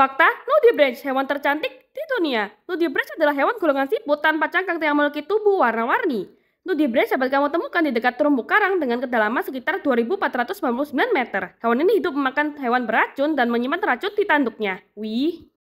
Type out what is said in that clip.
Fakta, di Branch, hewan tercantik di dunia. di Branch adalah hewan golongan siput tanpa cangkang yang memiliki tubuh warna-warni. di Branch dapat kamu temukan di dekat terumbu karang dengan kedalaman sekitar 2.499 meter. Hewan ini hidup memakan hewan beracun dan menyimpan racun di tanduknya. Wih,